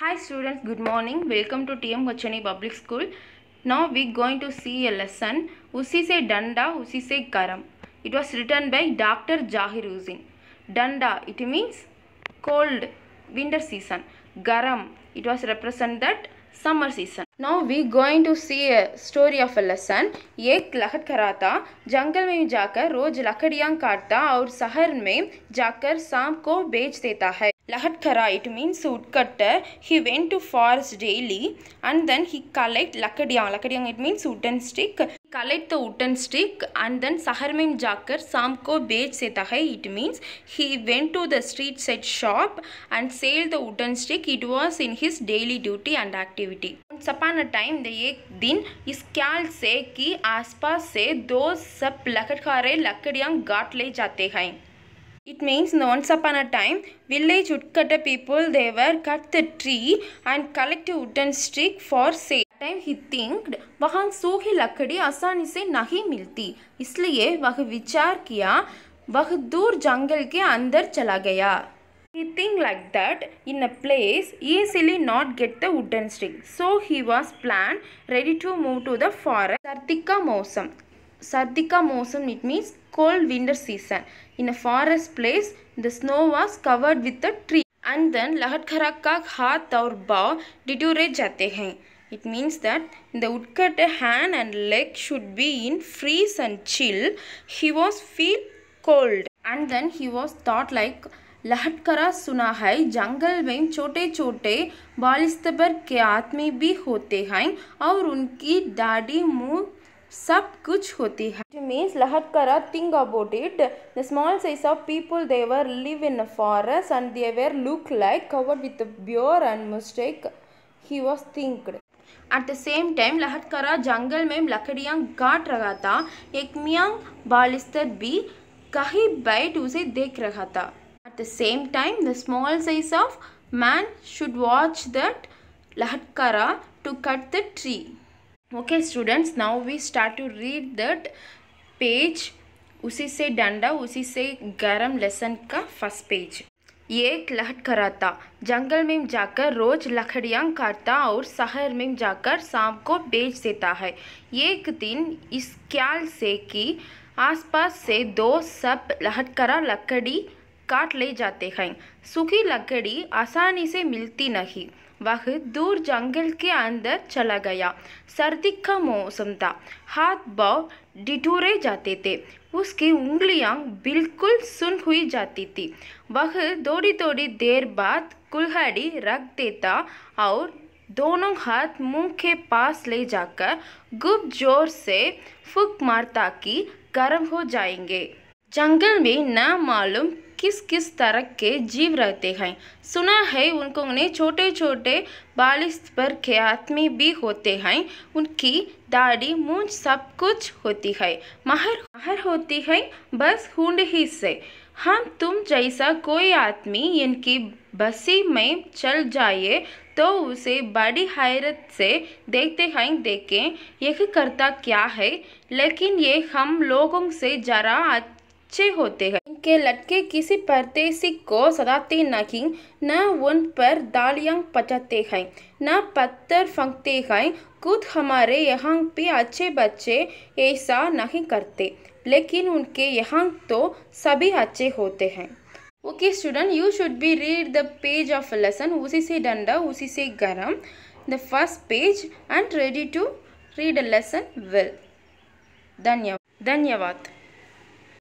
Hi students, good morning. Welcome to TM Gachani Public School. Now we are going to see a lesson, Usi se Danda, Usi se Karam. It was written by Dr. Jahir Usin. Danda, it means cold, winter season. Garam, it was represent that summer season. Now we are going to see a story of a lesson. एक लखत खरा था जंगल में जाकर रोज लकड़ियाँ काटता और शहर में जाकर सांप को बेच देता है Lakhatkara, it means woodcutter. He went to forest daily and then he collect lakadiyang. Lakadiyang it means wooden stick. collect the wooden stick and then sahar में जाकर शाम को बेच देता है. It means he went to the street set shop and sell the wooden stick. It was in his daily duty and activity. Once upon a time the एक दिन इस ख्याल से कि आसपास से दो सब लकड़खारे लकड़ियाँ गाट ले जाते हैं It means once upon a time, village woodcutter people, they were cut the tree and collect a wooden stick for sale. Time he thinked वहाँ सूखी लकड़ी आसानी से नहीं मिलती इसलिए वह विचार किया वह दूर जंगल के अंदर चला गया He think like that in a place easily not get the wooden stick. So he was planned ready to move to the forest. Sartika Mosam. Sardika Mosam, it means cold winter season. In a forest place, the snow was covered with a tree. And then Lahatkara ka hath or bow deteriorate jate hain. It means that the woodcutter hand and leg should be in freeze and chill. He was feel cold. And then he was thought like लहट करा सुना है जंगल में छोटे छोटे बालिस्तबर के आदमी भी होते हैं और उनकी दाढ़ी मुंह सब कुछ होती है मीन्स लहट कर think about it the small size of people they are live in a forest and they are look like covered with fur and mistake he was thinked At the same time, लहटकरा जंगल में लकड़ियाँ काट रहा था एक मियाँ बालिस्तर भी कहीं बैठ उसे देख रहा था At the same time, the small size of man should watch that लहटकरा to cut the tree. okay students now we start to read that page उसी से डंडा उसी से गरम लेसन का फर्स्ट पेज एक लहट था जंगल में जाकर रोज लकड़ियाँ काटता और शहर में जाकर सांप को बेच देता है एक दिन इस ख्याल से कि आसपास से दो सब लहटकरा लकड़ी काट ले जाते हैं सूखी लकड़ी आसानी से मिलती नहीं वह दूर जंगल के अंदर चला गया सर्दी का मौसम था हाथ पाव डिटूरे जाते थे उसकी उंगलियां बिल्कुल सुन हुई जाती थी वह थोड़ी थोड़ी देर बाद कुल्हाड़ी रख देता और दोनों हाथ मुंह के पास ले जाकर गुप जोर से फूक मारता कि गर्म हो जाएंगे जंगल में न मालूम किस किस तरह के जीव रहते हैं सुना है उनको उन्हें छोटे छोटे बालिश पर के आदमी भी होते हैं उनकी दाढ़ी मूंछ सब कुछ होती है महर महर होती है बस हुंड ही से हम तुम जैसा कोई आदमी इनकी बसी में चल जाए तो उसे बड़ी हैरत से देखते हैं देखें यह करता क्या है लेकिन ये हम लोगों से ज़रा अच्छे होते हैं इनके लटके किसी परदेसी को सदाते नहीं न उन पर दालियां पचाते हैं न पत्थर फंकते हैं खुद हमारे यहाँ पे अच्छे बच्चे ऐसा नहीं करते लेकिन उनके यहाँ तो सभी अच्छे होते हैं okay student you should be read the page of lesson उसी से डंडा उसी से गरम the first page and ready to read a lesson will धन्यवाद धन्यवाद